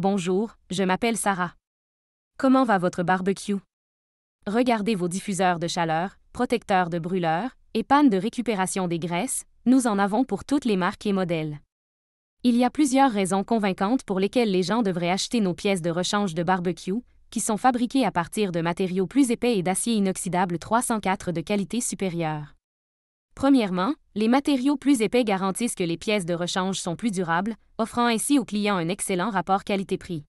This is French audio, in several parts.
Bonjour, je m'appelle Sarah. Comment va votre barbecue? Regardez vos diffuseurs de chaleur, protecteurs de brûleurs et pannes de récupération des graisses, nous en avons pour toutes les marques et modèles. Il y a plusieurs raisons convaincantes pour lesquelles les gens devraient acheter nos pièces de rechange de barbecue, qui sont fabriquées à partir de matériaux plus épais et d'acier inoxydable 304 de qualité supérieure. Premièrement, les matériaux plus épais garantissent que les pièces de rechange sont plus durables, offrant ainsi aux clients un excellent rapport qualité-prix.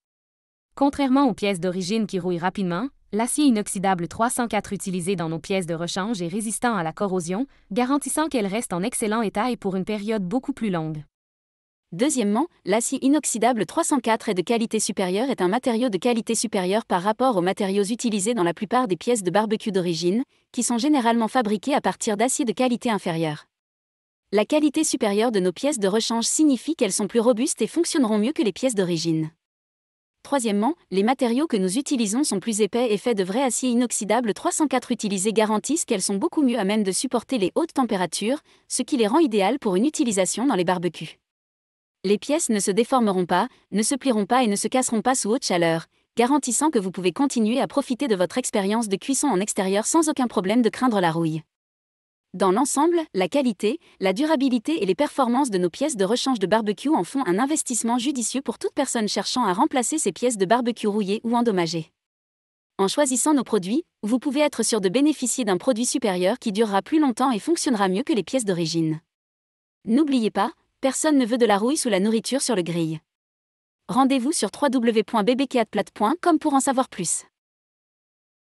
Contrairement aux pièces d'origine qui rouillent rapidement, l'acier inoxydable 304 utilisé dans nos pièces de rechange est résistant à la corrosion, garantissant qu'elles restent en excellent état et pour une période beaucoup plus longue. Deuxièmement, l'acier inoxydable 304 est de qualité supérieure est un matériau de qualité supérieure par rapport aux matériaux utilisés dans la plupart des pièces de barbecue d'origine, qui sont généralement fabriquées à partir d'acier de qualité inférieure. La qualité supérieure de nos pièces de rechange signifie qu'elles sont plus robustes et fonctionneront mieux que les pièces d'origine. Troisièmement, les matériaux que nous utilisons sont plus épais et faits de vrai acier inoxydable 304 utilisés garantissent qu'elles sont beaucoup mieux à même de supporter les hautes températures, ce qui les rend idéales pour une utilisation dans les barbecues. Les pièces ne se déformeront pas, ne se plieront pas et ne se casseront pas sous haute chaleur, garantissant que vous pouvez continuer à profiter de votre expérience de cuisson en extérieur sans aucun problème de craindre la rouille. Dans l'ensemble, la qualité, la durabilité et les performances de nos pièces de rechange de barbecue en font un investissement judicieux pour toute personne cherchant à remplacer ses pièces de barbecue rouillées ou endommagées. En choisissant nos produits, vous pouvez être sûr de bénéficier d'un produit supérieur qui durera plus longtemps et fonctionnera mieux que les pièces d'origine. N'oubliez pas, Personne ne veut de la rouille sous la nourriture sur le grill. Rendez-vous sur www.bbcatplat.com pour en savoir plus.